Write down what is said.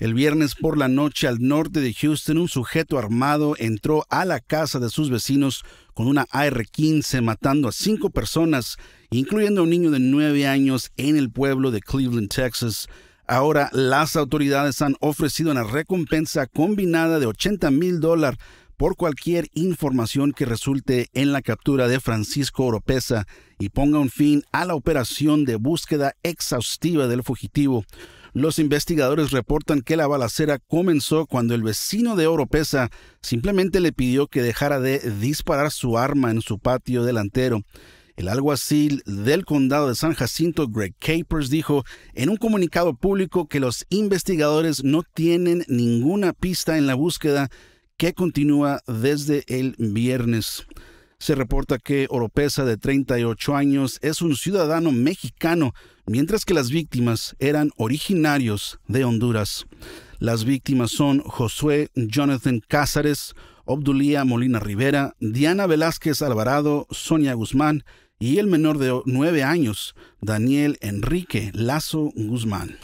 El viernes por la noche al norte de Houston, un sujeto armado entró a la casa de sus vecinos con una AR-15 matando a cinco personas, incluyendo a un niño de nueve años en el pueblo de Cleveland, Texas. Ahora las autoridades han ofrecido una recompensa combinada de 80 mil dólares por cualquier información que resulte en la captura de Francisco Oropesa y ponga un fin a la operación de búsqueda exhaustiva del fugitivo. Los investigadores reportan que la balacera comenzó cuando el vecino de Oropesa simplemente le pidió que dejara de disparar su arma en su patio delantero. El alguacil del condado de San Jacinto, Greg Capers, dijo en un comunicado público que los investigadores no tienen ninguna pista en la búsqueda que continúa desde el viernes. Se reporta que Oropesa, de 38 años, es un ciudadano mexicano, mientras que las víctimas eran originarios de Honduras. Las víctimas son Josué Jonathan Cázares, Obdulía Molina Rivera, Diana Velázquez Alvarado, Sonia Guzmán y el menor de 9 años, Daniel Enrique Lazo Guzmán.